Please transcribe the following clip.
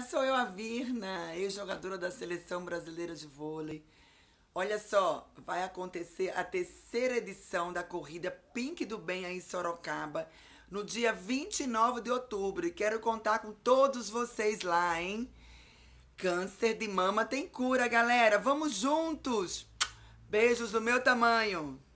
sou eu a Virna, ex-jogadora da Seleção Brasileira de Vôlei. Olha só, vai acontecer a terceira edição da corrida Pink do Bem aí em Sorocaba, no dia 29 de outubro, e quero contar com todos vocês lá, hein? Câncer de mama tem cura, galera. Vamos juntos. Beijos do meu tamanho.